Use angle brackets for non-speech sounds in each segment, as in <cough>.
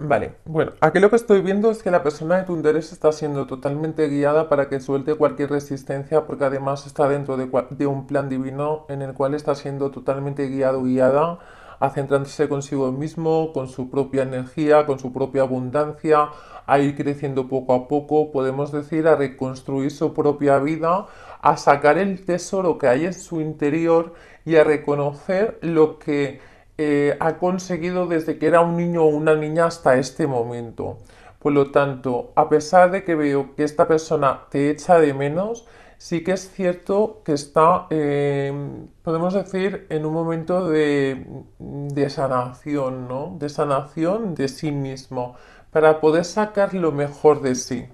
Vale, bueno, aquí lo que estoy viendo es que la persona de tu interés está siendo totalmente guiada para que suelte cualquier resistencia porque además está dentro de, un plan divino en el cual está siendo totalmente guiado, guiada a centrarse consigo mismo, con su propia energía, con su propia abundancia, a ir creciendo poco a poco, podemos decir, a reconstruir su propia vida, a sacar el tesoro que hay en su interior y a reconocer lo que eh, ha conseguido desde que era un niño o una niña hasta este momento. Por lo tanto, a pesar de que veo que esta persona te echa de menos, sí que es cierto que está, em, podemos decir, en un momento de, de sanación, ¿no? De sanación de sí mismo, para poder sacar lo mejor de sí.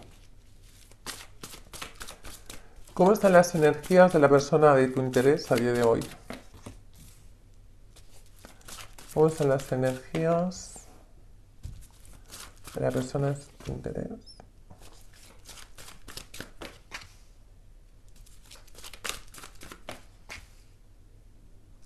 ¿Cómo están las energías de la persona de tu interés a día de hoy? usan las energías de las personas de interés.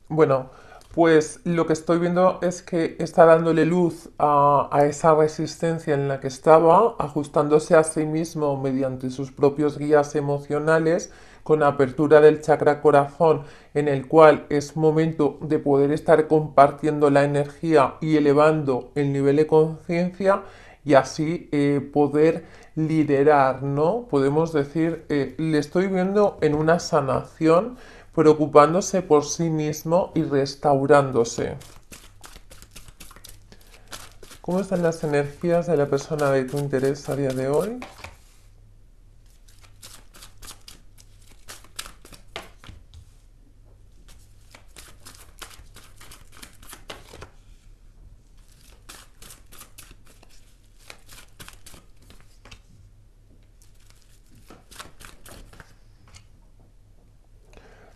Bueno, pues lo que estoy viendo es que está dándole luz a, esa resistencia en la que estaba, ajustándose a sí mismo mediante sus propios guías emocionales con apertura del chakra corazón, en el cual es momento de poder estar compartiendo la energía y elevando el nivel de conciencia y así eh, poder liderar, ¿no? Podemos decir, eh, le estoy viendo en una sanación, preocupándose por sí mismo y restaurándose. ¿Cómo están las energías de la persona de tu interés a día de hoy?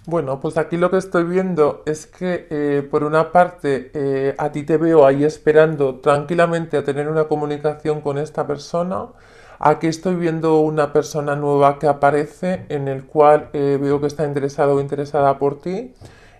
Bueno, pues aquí lo que estoy viendo es que eh, por una parte eh, a ti te veo ahí esperando tranquilamente a tener una comunicación con esta persona. Aquí estoy viendo una persona nueva que aparece en el cual eh, veo que está interesado o interesada por ti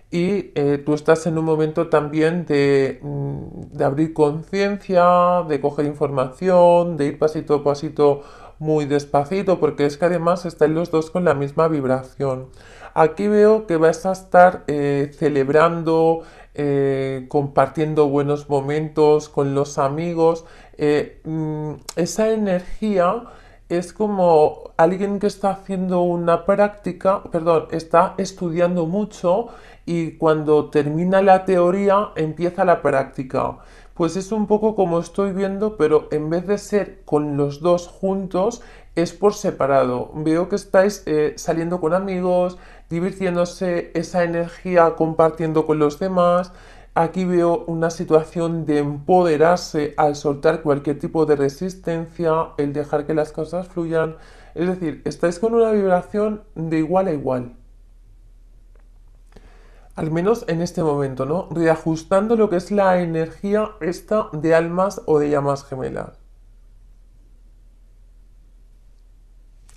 y tú estás en un momento también de, mm, de abrir conciencia, de coger información, de ir pasito a pasito muy despacito porque es que además están los dos con la misma vibración. Aquí veo que vas a estar eh, celebrando, eh, compartiendo buenos momentos con los amigos. Eh, mm, esa energía es como alguien que está haciendo una práctica, perdón, está estudiando mucho y cuando termina la teoría empieza la práctica. Pues es un poco como estoy viendo, pero en vez de ser con los dos juntos, es por separado. Veo que estáis eh, saliendo con amigos, divirtiéndose, esa energía compartiendo con los demás. Aquí veo una situación de empoderarse al soltar cualquier tipo de resistencia, el dejar que las cosas fluyan. Es decir, estáis con una vibración de igual a igual al menos en este momento, ¿no? Reajustando lo que es la energía esta de almas o de llamas gemelas.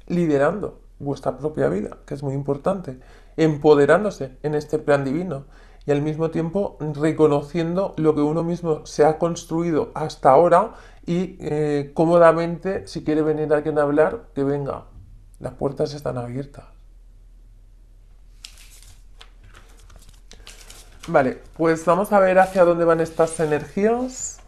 Liderando vuestra propia vida, que es muy importante. Empoderándose en este plan divino y al mismo tiempo reconociendo lo que uno mismo se ha construido hasta ahora y eh, cómodamente, si quiere venir alguien a hablar, que venga. Las puertas están abiertas. Vale, pues vamos a ver hacia dónde van estas energías.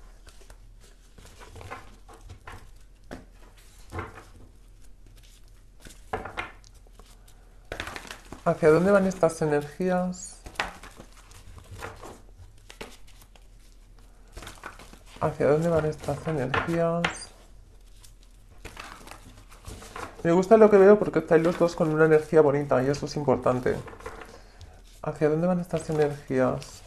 ¿Hacia dónde van estas energías? ¿Hacia dónde van estas energías? Me gusta lo que veo porque estáis los dos con una energía bonita y eso es importante. ¿Hacia dónde van estas energías?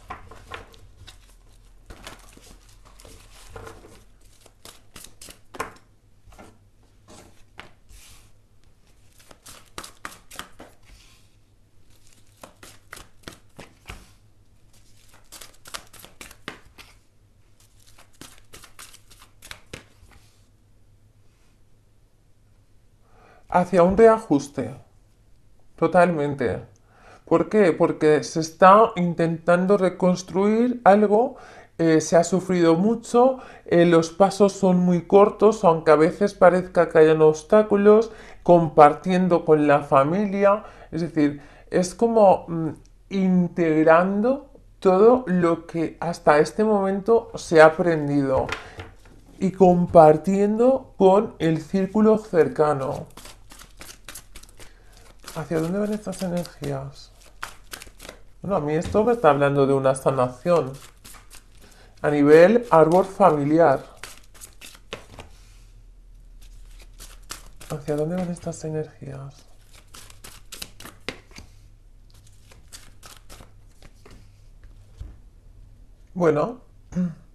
hacia un reajuste. Totalmente. ¿Por qué? Porque se está intentando reconstruir algo, eh, se ha sufrido mucho, eh, los pasos son muy cortos, aunque a veces parezca que hayan obstáculos, compartiendo con la familia, es decir, es como mm, integrando todo lo que hasta este momento se ha aprendido y compartiendo con el círculo cercano. ¿Hacia dónde van estas energías? Bueno, a mí esto me está hablando de una sanación. A nivel árbol familiar. ¿Hacia dónde van estas energías? Bueno. <clears throat>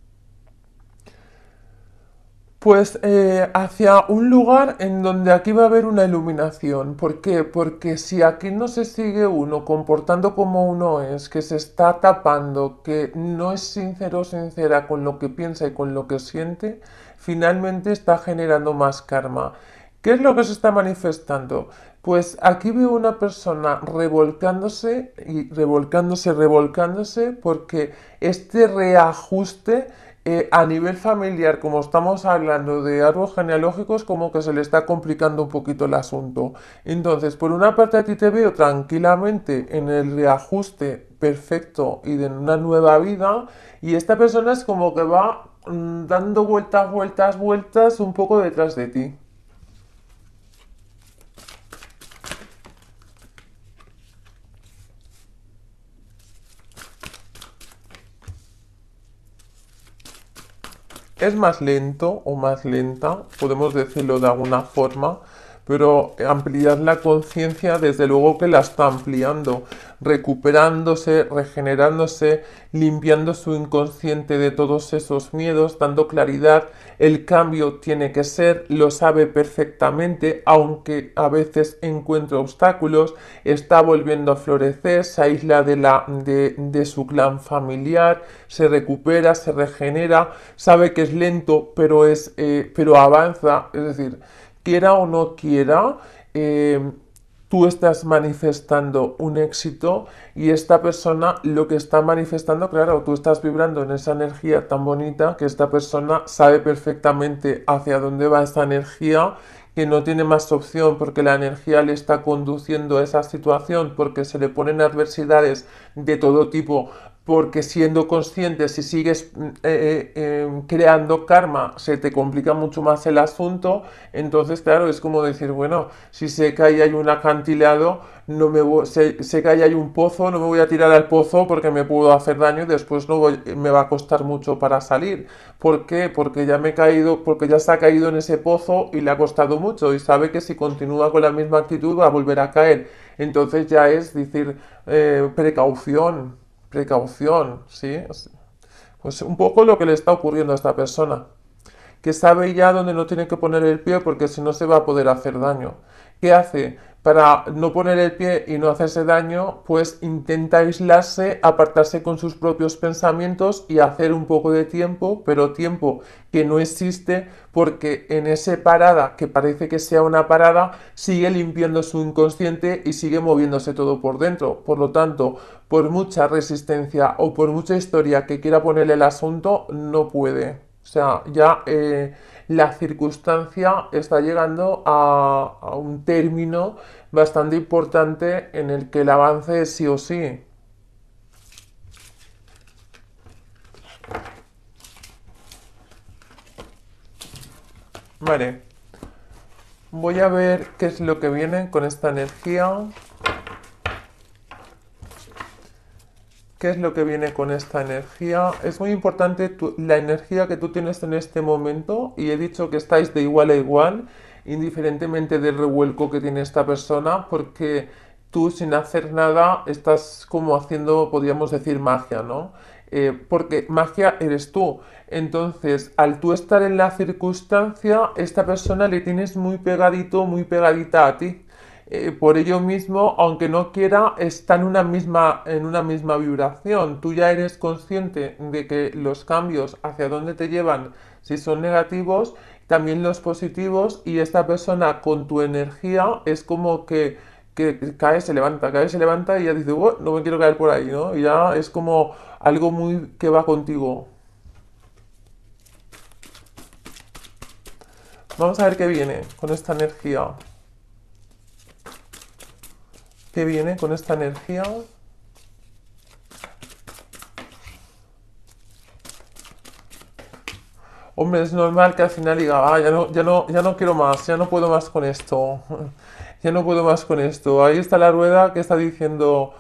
Pues eh, hacia un lugar en donde aquí va a haber una iluminación. ¿Por qué? Porque si aquí no se sigue uno comportando como uno es, que se está tapando, que no es sincero o sincera con lo que piensa y con lo que siente, finalmente está generando más karma. ¿Qué es lo que se está manifestando? Pues aquí veo una persona revolcándose y revolcándose, revolcándose, porque este reajuste eh, a nivel familiar, como estamos hablando de árboles genealógicos, como que se le está complicando un poquito el asunto. Entonces, por una parte, a ti te veo tranquilamente en el reajuste perfecto y de una nueva vida, y esta persona es como que va mm, dando vueltas, vueltas, vueltas un poco detrás de ti. es más lento o más lenta, podemos decirlo de alguna forma, pero ampliar la conciencia desde luego que la está ampliando, recuperándose, regenerándose, limpiando su inconsciente de todos esos miedos, dando claridad, el cambio tiene que ser, lo sabe perfectamente, aunque a veces encuentra obstáculos, está volviendo a florecer, se aísla de, su clan familiar, se recupera, se regenera, sabe que es lento, pero, es, eh, pero avanza, es decir, quiera o no quiera, eh, tú estás manifestando un éxito y esta persona lo que está manifestando, claro, tú estás vibrando en esa energía tan bonita que esta persona sabe perfectamente hacia dónde va esa energía que no tiene más opción porque la energía le está conduciendo a esa situación, porque se le ponen adversidades de todo tipo porque siendo consciente, si sigues mm, eh, eh, em, creando karma, se te complica mucho más el asunto. Entonces, claro, es como decir, bueno, si sé que ahí hay un acantilado, no me sé, que ahí hay un pozo, no me voy a tirar al pozo porque me puedo hacer daño y después no me va a costar mucho para salir. ¿Por qué? Porque ya me he caído, porque ya se ha caído en ese pozo y le ha costado mucho y sabe que si continúa con la misma actitud va a volver a caer. Entonces ya es decir, eh, precaución precaución, ¿sí? Pues un poco lo que le está ocurriendo a esta persona que sabe ya dónde no tiene que poner el pie porque si no se va a poder hacer daño. ¿Qué hace? Para no poner el pie y no hacerse daño, pues intenta aislarse, apartarse con sus propios pensamientos y hacer un poco de tiempo, pero tiempo que no existe porque en esa parada, que parece que sea una parada, sigue limpiando su inconsciente y sigue moviéndose todo por dentro. Por lo tanto, por mucha resistencia o por mucha historia que quiera poner el asunto, no puede. O sea, ya eh, la circunstancia está llegando a, a un término bastante importante en el que el avance es sí o sí. Vale. Voy a ver qué es lo que viene con esta energía. ¿Qué es lo que viene con esta energía? Es muy importante la energía que tú tienes en este momento y he dicho que estáis de igual a igual, indiferentemente del revuelco que tiene esta persona, porque tú sin hacer nada estás como haciendo, podríamos decir, magia, ¿no? Eh, porque magia eres tú. Entonces, al tú estar en la circunstancia, esta persona le tienes muy pegadito, muy pegadita a ti. Eh, por ello mismo, aunque no quiera, está en una, misma, en una misma vibración. Tú ya eres consciente de que los cambios hacia dónde te llevan, si son negativos, también los positivos, y esta persona con tu energía es como que, que cae, se levanta, cae, se levanta y ya dice, no me quiero caer por ahí, ¿no? Y ya es como algo muy que va contigo. Vamos a ver qué viene con esta energía que viene con esta energía Hombre, es normal que al final diga, ah, ya no, ya no, ya no quiero más, ya no puedo más con esto, <laughs> ya no puedo más con esto. Ahí está la rueda que está diciendo,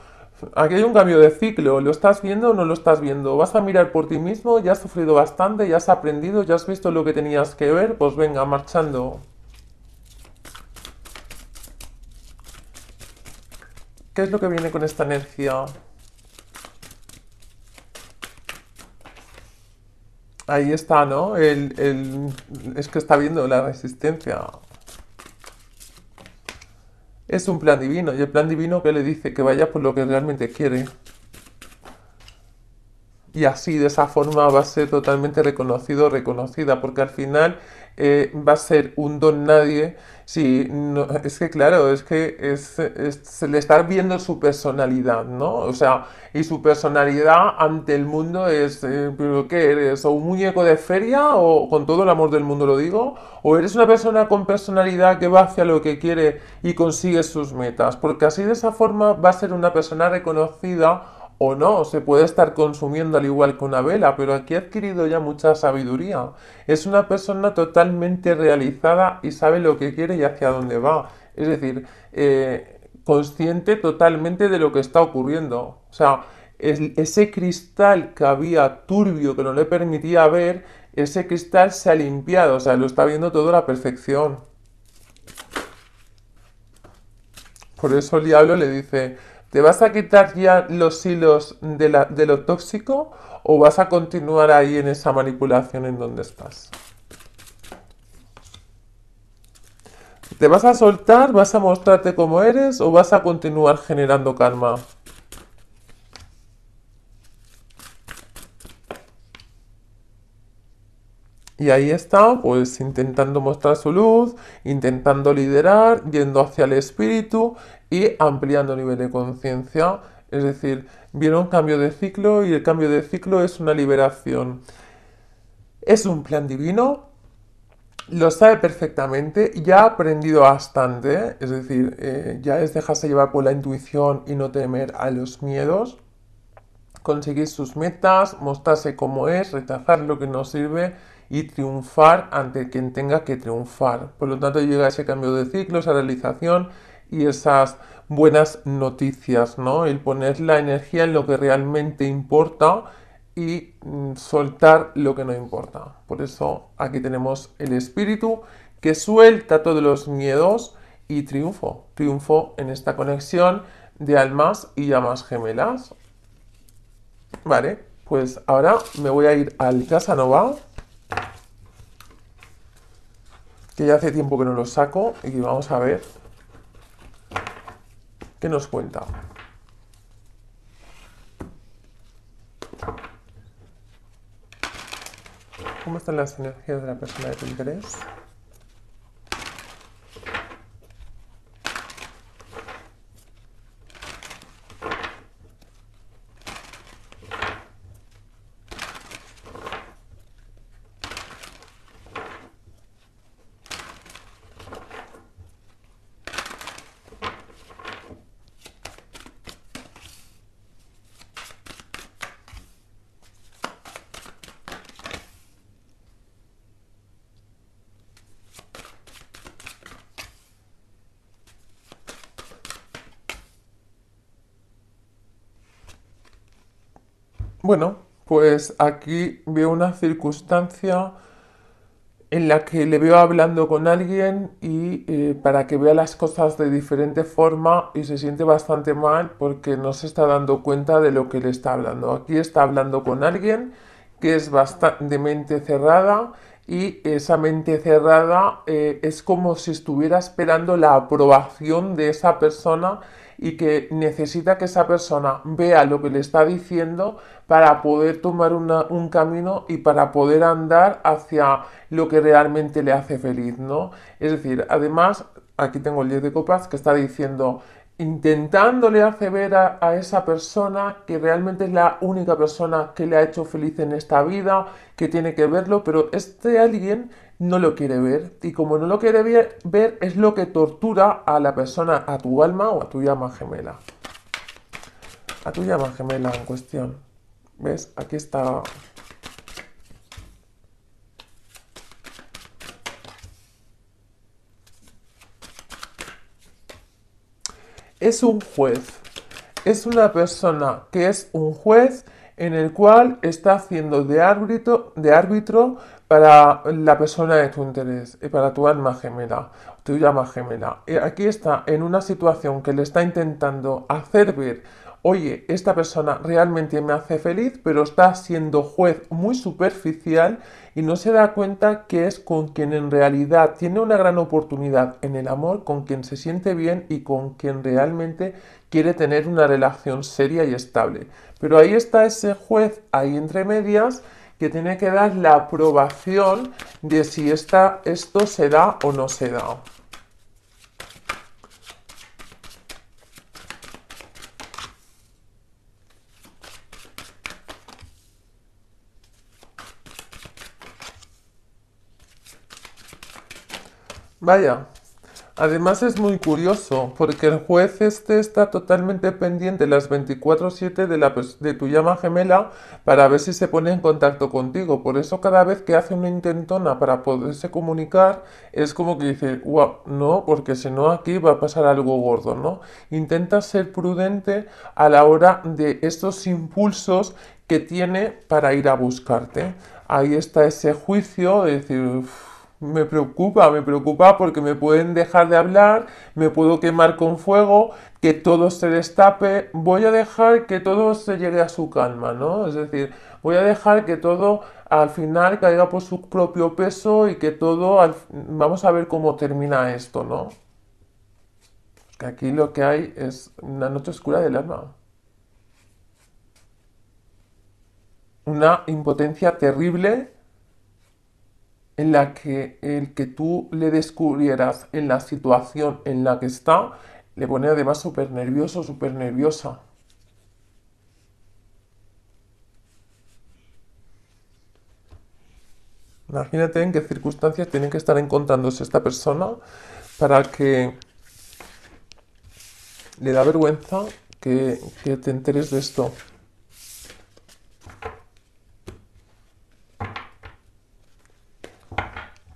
aquí hay un cambio de ciclo, ¿lo estás viendo o no lo estás viendo? Vas a mirar por ti mismo, ya has sufrido bastante, ya has aprendido, ya has visto lo que tenías que ver, pues venga, marchando. ¿Qué es lo que viene con esta energía? Ahí está, ¿no? es que está viendo la resistencia. Es un plan divino y el plan divino que le dice que vaya por lo que realmente quiere. Y así, de esa forma, va a ser totalmente reconocido, reconocida, porque al final eh, va a ser un don nadie. si no, es que claro, es que es, le estar viendo su personalidad, ¿no? O sea, y su personalidad ante el mundo es, eh, qué eres? ¿O un muñeco de feria? ¿O con todo el amor del mundo lo digo? ¿O eres una persona con personalidad que va hacia lo que quiere y consigue sus metas? Porque así de esa forma va a ser una persona reconocida o no, se puede estar consumiendo al igual que una vela, pero aquí ha adquirido ya mucha sabiduría. Es una persona totalmente realizada y sabe lo que quiere y hacia dónde va. Es decir, eh, consciente totalmente de lo que está ocurriendo. O sea, ese cristal que había turbio que no le permitía ver, ese cristal se ha limpiado, o sea, lo está viendo todo a la perfección. Por eso el diablo le dice, ¿Te vas a quitar ya los hilos de, lo tóxico o vas a continuar ahí en esa manipulación en donde estás? ¿Te vas a soltar? ¿Vas a mostrarte como eres o vas a continuar generando karma? Y ahí está, pues intentando mostrar su luz, intentando liderar, yendo hacia el espíritu, y ampliando nivel de conciencia. Es decir, viene un cambio de ciclo y el cambio de ciclo es una liberación. Es un plan divino, lo sabe perfectamente, ya ha aprendido bastante, es decir, eh, ya es dejarse llevar por la intuición y no temer a los miedos, conseguir sus metas, mostrarse como es, rechazar lo que no sirve y triunfar ante quien tenga que triunfar. Por lo tanto, llega ese cambio de ciclo, esa realización y esas buenas noticias, ¿no? El poner la energía en lo que realmente importa y mm, soltar lo que no importa. Por eso aquí tenemos el espíritu que suelta todos los miedos y triunfo. Triunfo en esta conexión de almas y llamas gemelas. Vale, pues ahora me voy a ir al Casanova. Que ya hace tiempo que no lo saco y vamos a ver ¿Qué nos cuenta? ¿Cómo están las energías de la persona de tu interés? Bueno, pues aquí veo una circunstancia en la que le veo hablando con alguien y eh, para que vea las cosas de diferente forma y se siente bastante mal porque no se está dando cuenta de lo que le está hablando. Aquí está hablando con alguien que es bastante mente cerrada y esa mente cerrada eh, es como si estuviera esperando la aprobación de esa persona y que necesita que esa persona vea lo que le está diciendo para poder tomar un camino y para poder andar hacia lo que realmente le hace feliz, ¿no? Es decir, además, aquí tengo el 10 de copas que está diciendo intentándole hacer ver a, esa persona que realmente es la única persona que le ha hecho feliz en esta vida, que tiene que verlo, pero este alguien no lo quiere ver. Y como no lo quiere ver es lo que tortura a la persona, a tu alma o a tu llama gemela. A tu llama gemela en cuestión. ¿Ves? Aquí está es un juez. Es una persona que es un juez en el cual está haciendo de árbitro, de árbitro para la persona de tu interés y para tu alma gemela tu llama gemela. Eh, aquí está en una situación que le está intentando hacer ver, oye, esta persona realmente me hace feliz, pero está siendo juez muy superficial y no se da cuenta que es con quien en realidad tiene una gran oportunidad en el amor, con quien se siente bien y con quien realmente quiere tener una relación seria y estable. Pero ahí está ese juez ahí entre medias que tiene que dar la aprobación de si esto se da o no se da. Vaya, además es muy curioso porque el juez este está totalmente pendiente las 24/7 de, la, de tu llama gemela para ver si se pone en contacto contigo. Por eso cada vez que hace una intentona para poderse comunicar es como que dice, wow, no, porque si no aquí va a pasar algo gordo, ¿no? Intenta ser prudente a la hora de estos impulsos que tiene para ir a buscarte. Ahí está ese juicio de decir me preocupa, me preocupa porque me pueden dejar de hablar, me puedo quemar con fuego, que todo se destape, voy a dejar que todo se llegue a su calma, ¿no? Es decir, voy a dejar que todo al final caiga por su propio peso y que todo, vamos a ver cómo termina esto, ¿no? Que aquí lo que hay es una noche oscura del alma. Una impotencia terrible en la que el que tú le descubrieras en la situación en la que está le pone además súper nervioso, súper nerviosa. Imagínate en qué circunstancias tiene que estar encontrándose esta persona para que le da vergüenza que, que te enteres de esto.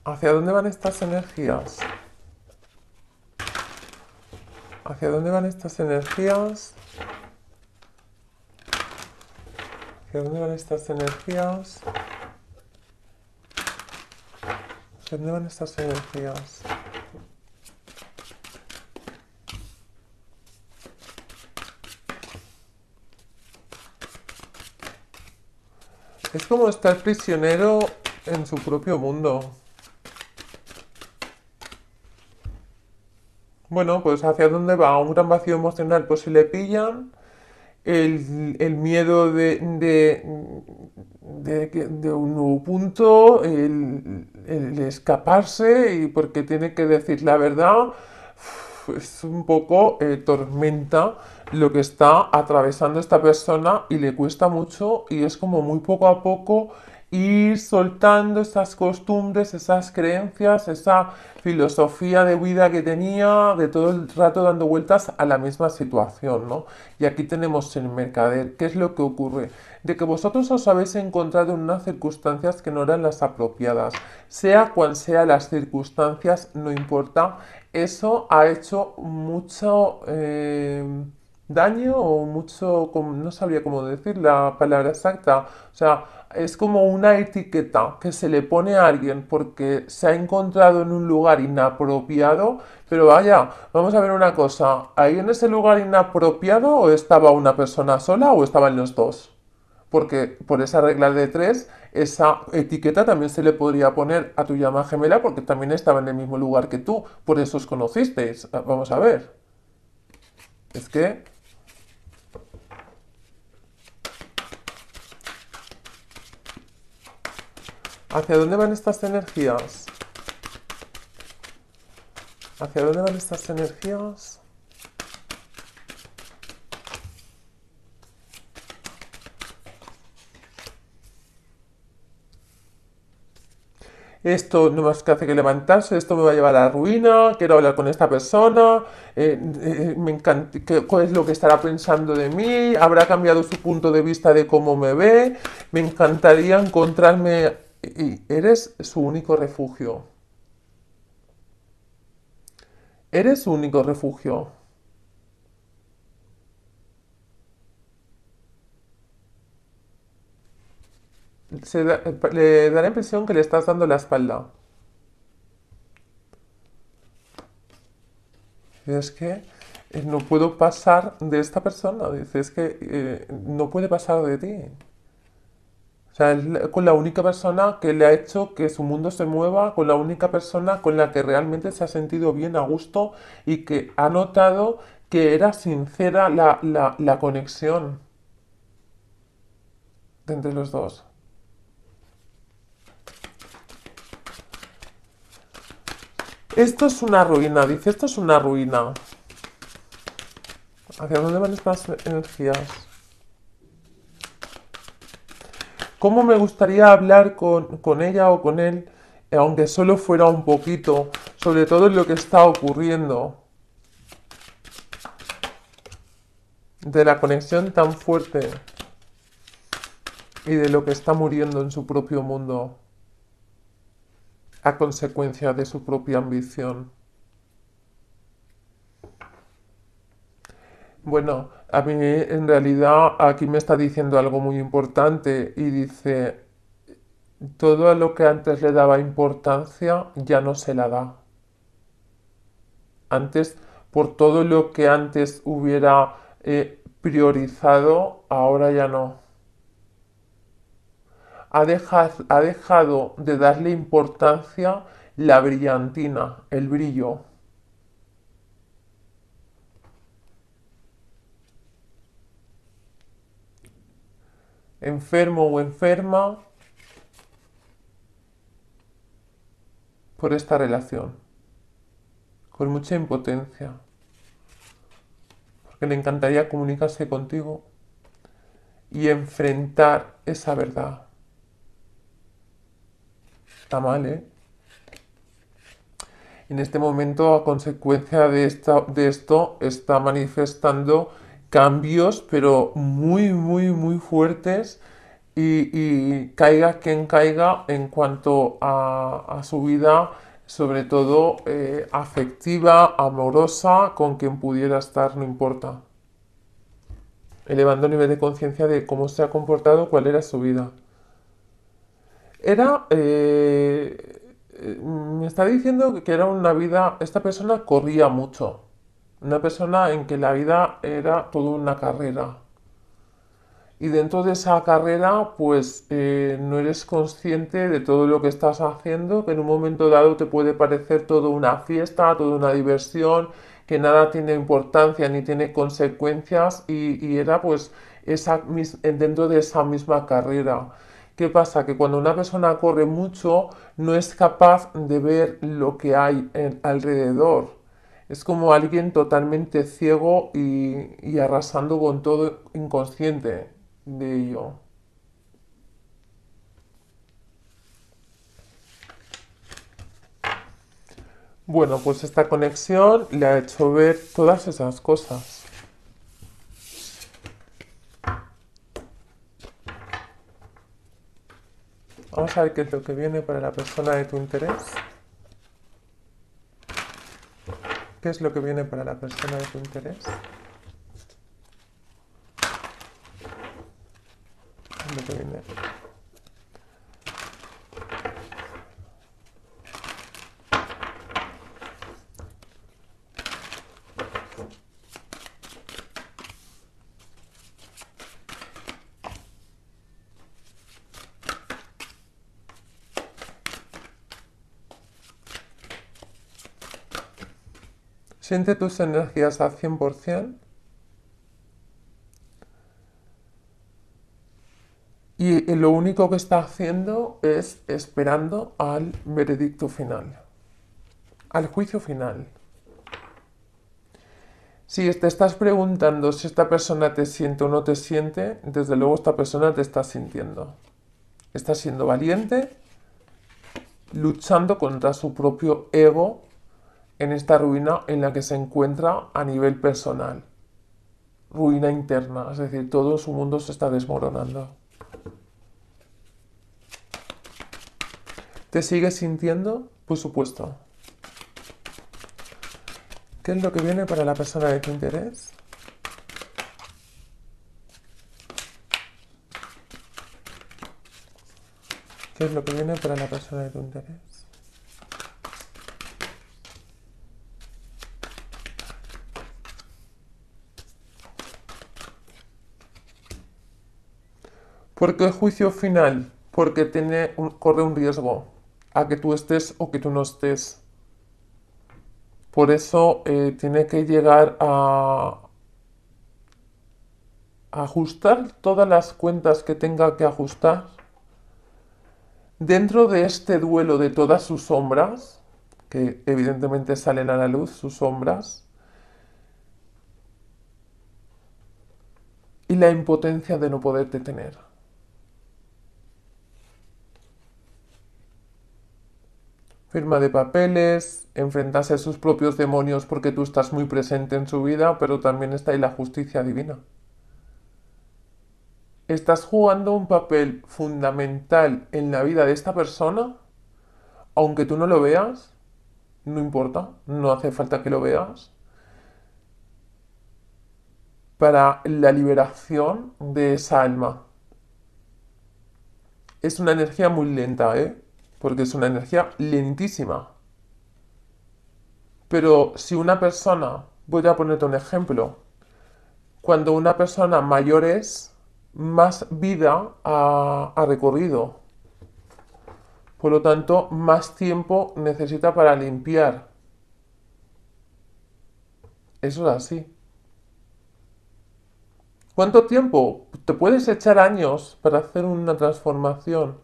¿Hacia dónde van estas energías? ¿Hacia dónde van estas energías? ¿Hacia dónde van estas energías? ¿Hacia dónde van estas energías? Es como estar prisionero en su propio mundo. Bueno, pues hacia dónde va, un gran vacío emocional, pues si le pillan, el, miedo de, de, un nuevo punto, el, escaparse y porque tiene que decir la verdad, es un poco eh, tormenta lo que está atravesando esta persona y le cuesta mucho y es como muy poco a poco ir soltando esas costumbres, esas creencias, esa filosofía de vida que tenía, de todo el rato dando vueltas a la misma situación, ¿no? Y aquí tenemos el mercader. ¿Qué es lo que ocurre? De que vosotros os habéis encontrado en unas circunstancias que no eran las apropiadas. Sea cual sea las circunstancias, no importa. Eso ha hecho mucho... Eh, daño o mucho, no sabría cómo decir la palabra exacta, o sea, es como una etiqueta que se le pone a alguien porque se ha encontrado en un lugar inapropiado. Pero vaya, vamos a ver una cosa. ¿Ahí en ese lugar inapropiado o estaba una persona sola o estaban los dos? Porque por esa regla de tres, esa etiqueta también se le podría poner a tu llama gemela porque también estaba en el mismo lugar que tú. Por eso os conocisteis. Ah, vamos a ver. Es que ¿Hacia dónde van estas energías? ¿Hacia dónde van estas energías? esto no más que hace que levantarse, esto me va a llevar a la ruina, quiero hablar con esta persona, eh, eh, me ¿cuál es lo que estará pensando de mí? ¿Habrá cambiado su punto de vista de cómo me ve? Me encantaría encontrarme eres su único refugio. Eres su único refugio. Se eh, le da la impresión que le estás dando la espalda. Es que eh, no puedo pasar de esta persona. Es que eh, no puede pasar de ti sea, es con la única persona que le ha hecho que su mundo se mueva, con la única persona con la que realmente se ha sentido bien, a gusto y que ha notado que era sincera la, la, la conexión entre los dos. Esto es una ruina, dice, esto es una ruina. ¿Hacia dónde van estas energías? ¿Cómo me gustaría hablar con, ella o con él, aunque solo fuera un poquito, sobre todo lo que está ocurriendo? De la conexión tan fuerte y de lo que está muriendo en su propio mundo a consecuencia de su propia ambición. Bueno, a mí en realidad aquí me está diciendo algo muy importante y dice, todo lo que antes le daba importancia ya no se la da. Antes, por todo lo que antes hubiera eh, priorizado, ahora ya no. ha dejado de darle importancia la brillantina, el brillo, enfermo o enferma por esta relación, con mucha impotencia, porque le encantaría comunicarse contigo y enfrentar esa verdad. Está mal, ¿eh? En este momento, a consecuencia de, esta, de esto, está manifestando cambios, pero muy, muy, muy fuertes. Y, caiga quien caiga en cuanto a, su vida, sobre todo eh, afectiva, amorosa, con quien pudiera estar, no importa. Elevando el nivel de conciencia de cómo se ha comportado, cuál era su vida. Era... Eh, eh, me está diciendo que era una vida, esta persona corría mucho, una persona en que la vida era toda una carrera. Y dentro de esa carrera, pues eh, no eres consciente de todo lo que estás haciendo, que en un momento dado te puede parecer toda una fiesta, toda una diversión, que nada tiene importancia ni tiene consecuencias y, era pues esa, dentro de esa misma carrera. ¿Qué pasa? Que cuando una persona corre mucho no es capaz de ver lo que hay alrededor. Es como alguien totalmente ciego y, arrasando con todo inconsciente de ello. Bueno, pues esta conexión le ha hecho ver todas esas cosas. Vamos a ver qué es lo que viene para la persona de tu interés. es lo que viene para la persona de tu interés? tus energías al 100%. Y lo único que está haciendo es esperando al veredicto final, al juicio final. Si te estás preguntando si esta persona te siente o no te siente, desde luego esta persona te está sintiendo. Está siendo valiente, luchando contra su propio ego en esta ruina en la que se encuentra a nivel personal. Ruina interna, es decir, todo su mundo se está desmoronando. ¿Te sigues sintiendo? Por supuesto. ¿Qué es lo que viene para la persona de tu interés? ¿Qué es lo que viene para la persona de tu interés? Porque el juicio final, porque corre un riesgo a que tú estés o que tú no estés. Por eso eh, tiene que llegar a, a ajustar todas las cuentas que tenga que ajustar dentro de este duelo de todas sus sombras, que evidentemente salen a la luz sus sombras, y la impotencia de no poder detener. firma de papeles, enfrentarse a sus propios demonios porque tú estás muy presente en su vida, pero también está ahí la justicia divina. ¿Estás jugando un papel fundamental en la vida de esta persona? Aunque tú no lo veas, no importa, no hace falta que lo veas. Para la liberación de esa alma. Es una energía muy lenta, ¿eh? porque es una energía lentísima. Pero si una persona, voy a ponerte un ejemplo, cuando una persona mayor es, más vida ha, ha recorrido. Por lo tanto, más tiempo necesita para limpiar. Eso es así. ¿Cuánto tiempo? Te puedes echar años para hacer una transformación.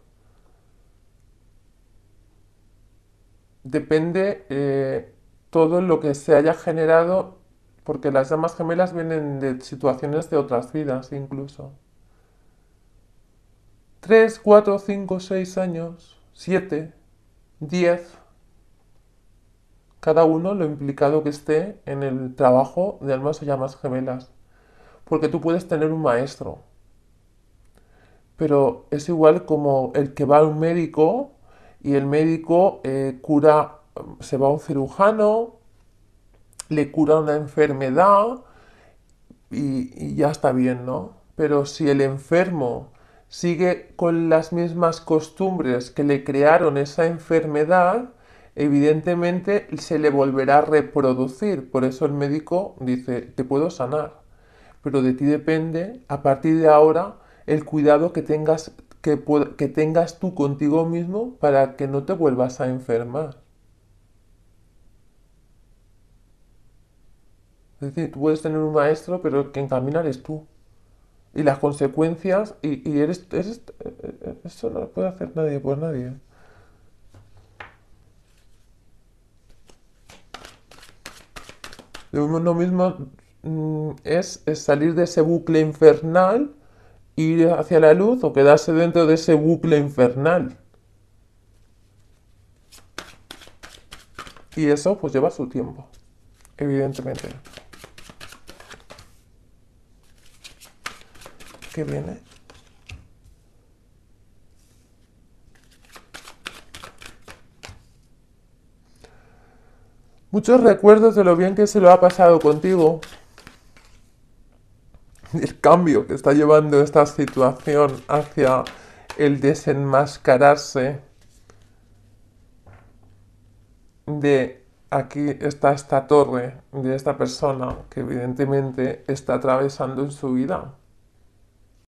depende eh, todo lo que se haya generado, porque las llamas gemelas vienen de situaciones de otras vidas incluso. Tres, cuatro, cinco, seis años, Siete, diez cada uno lo implicado que esté en el trabajo de almas o llamas gemelas. Porque tú puedes tener un maestro, pero es igual como el que va a un médico y el médico eh, cura, se va a un cirujano, le cura una enfermedad y, y ya está bien, ¿no? Pero si el enfermo sigue con las mismas costumbres que le crearon esa enfermedad, evidentemente se le volverá a reproducir. Por eso el médico dice, te puedo sanar, pero de ti depende, a partir de ahora, el cuidado que tengas que, tengas tú contigo mismo para que no te vuelvas a enfermar. Es decir, tú puedes tener un maestro, pero el que encaminar es tú. Y las consecuencias, y, eres, Eso no lo puede hacer nadie, por nadie. Lo mismo mm, es salir de ese bucle infernal ir hacia la luz o quedarse dentro de ese bucle infernal. Y eso pues lleva su tiempo, evidentemente. ¿Qué viene? Muchos recuerdos de lo bien que se lo ha pasado contigo, el cambio que está llevando esta situación hacia el desenmascararse de aquí está esta torre de esta persona que evidentemente está atravesando en su vida.